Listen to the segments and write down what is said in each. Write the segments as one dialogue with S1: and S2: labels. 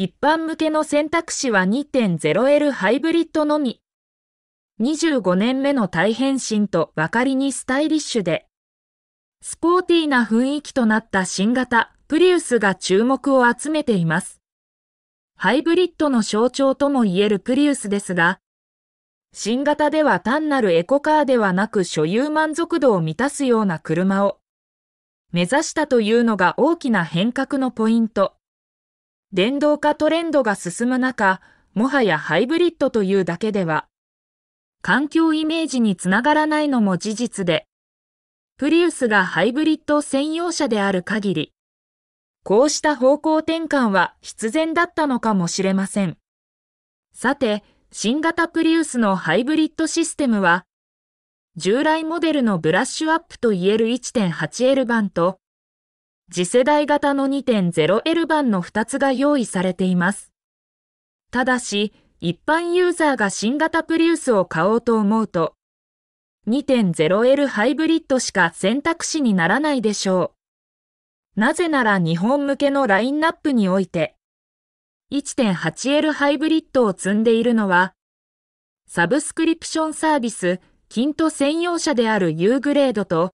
S1: 一般向けの選択肢は 2.0L ハイブリッドのみ。25年目の大変身と分かりにスタイリッシュで、スポーティーな雰囲気となった新型プリウスが注目を集めています。ハイブリッドの象徴とも言えるプリウスですが、新型では単なるエコカーではなく所有満足度を満たすような車を目指したというのが大きな変革のポイント。電動化トレンドが進む中、もはやハイブリッドというだけでは、環境イメージにつながらないのも事実で、プリウスがハイブリッド専用車である限り、こうした方向転換は必然だったのかもしれません。さて、新型プリウスのハイブリッドシステムは、従来モデルのブラッシュアップといえる 1.8L 版と、次世代型の 2.0L 版の2つが用意されています。ただし、一般ユーザーが新型プリウスを買おうと思うと、2.0L ハイブリッドしか選択肢にならないでしょう。なぜなら日本向けのラインナップにおいて、1.8L ハイブリッドを積んでいるのは、サブスクリプションサービス、キント専用車である U グレードと、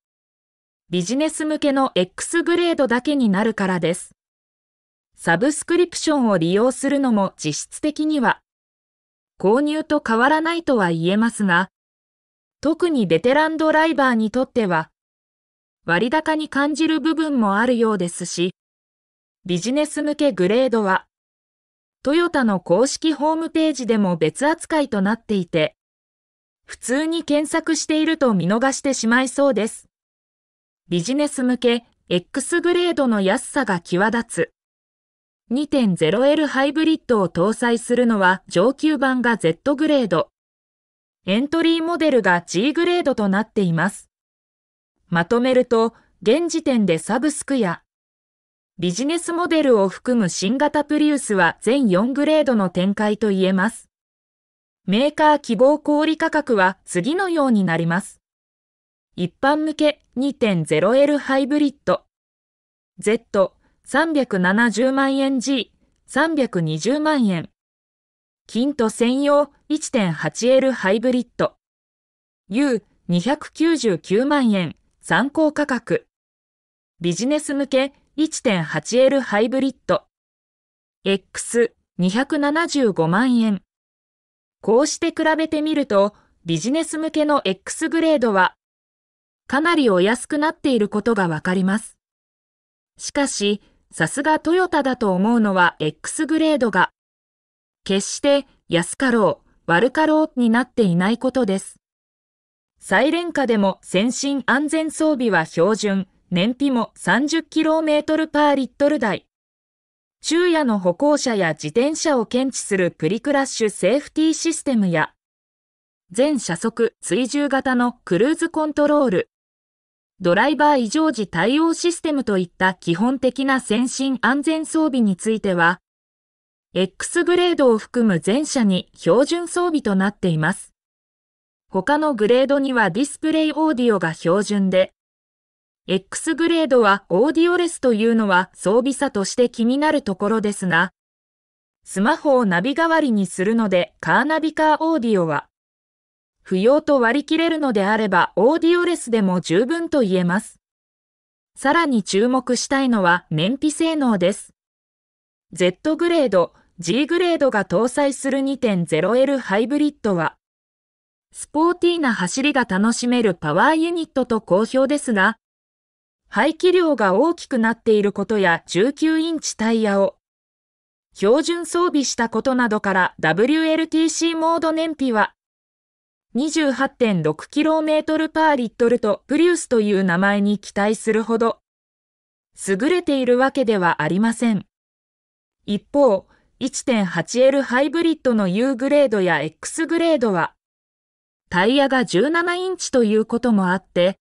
S1: ビジネス向けの X グレードだけになるからです。サブスクリプションを利用するのも実質的には、購入と変わらないとは言えますが、特にベテランドライバーにとっては、割高に感じる部分もあるようですし、ビジネス向けグレードは、トヨタの公式ホームページでも別扱いとなっていて、普通に検索していると見逃してしまいそうです。ビジネス向け X グレードの安さが際立つ。2.0L ハイブリッドを搭載するのは上級版が Z グレード。エントリーモデルが G グレードとなっています。まとめると、現時点でサブスクやビジネスモデルを含む新型プリウスは全4グレードの展開と言えます。メーカー希望小売価格は次のようになります。一般向け 2.0L ハイブリッド Z370 万円 G320 万円金と専用 1.8L ハイブリッド U299 万円参考価格ビジネス向け 1.8L ハイブリッド X275 万円こうして比べてみるとビジネス向けの X グレードはかなりお安くなっていることがわかります。しかし、さすがトヨタだと思うのは X グレードが、決して安かろう、悪かろうになっていないことです。サイレンカでも先進安全装備は標準、燃費も 30km パーリットル台。昼夜の歩行者や自転車を検知するプリクラッシュセーフティーシステムや、全車速追従型のクルーズコントロール、ドライバー異常時対応システムといった基本的な先進安全装備については、X グレードを含む全車に標準装備となっています。他のグレードにはディスプレイオーディオが標準で、X グレードはオーディオレスというのは装備差として気になるところですが、スマホをナビ代わりにするのでカーナビカーオーディオは不要と割り切れるのであればオーディオレスでも十分と言えます。さらに注目したいのは燃費性能です。Z グレード、G グレードが搭載する 2.0L ハイブリッドは、スポーティーな走りが楽しめるパワーユニットと好評ですが、排気量が大きくなっていることや19インチタイヤを標準装備したことなどから WLTC モード燃費は 28.6km パーリットルとプリウスという名前に期待するほど、優れているわけではありません。一方、1.8L ハイブリッドの U グレードや X グレードは、タイヤが17インチということもあって、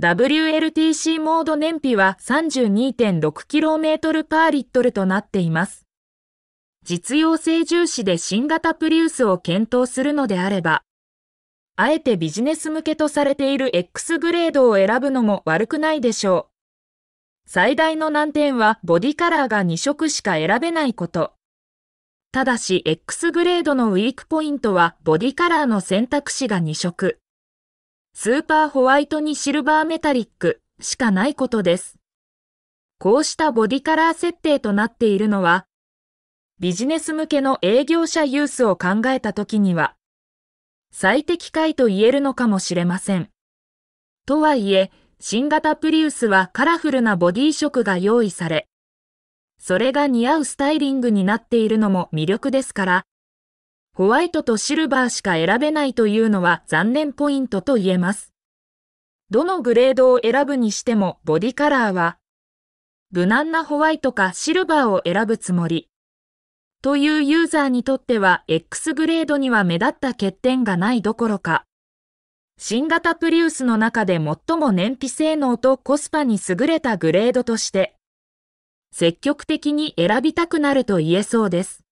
S1: WLTC モード燃費は 32.6km パーリットルとなっています。実用性重視で新型プリウスを検討するのであれば、あえてビジネス向けとされている X グレードを選ぶのも悪くないでしょう。最大の難点はボディカラーが2色しか選べないこと。ただし X グレードのウィークポイントはボディカラーの選択肢が2色。スーパーホワイトにシルバーメタリックしかないことです。こうしたボディカラー設定となっているのは、ビジネス向けの営業者ユースを考えた時には、最適解と言えるのかもしれません。とはいえ、新型プリウスはカラフルなボディ色が用意され、それが似合うスタイリングになっているのも魅力ですから、ホワイトとシルバーしか選べないというのは残念ポイントと言えます。どのグレードを選ぶにしてもボディカラーは、無難なホワイトかシルバーを選ぶつもり。というユーザーにとっては X グレードには目立った欠点がないどころか、新型プリウスの中で最も燃費性能とコスパに優れたグレードとして、積極的に選びたくなると言えそうです。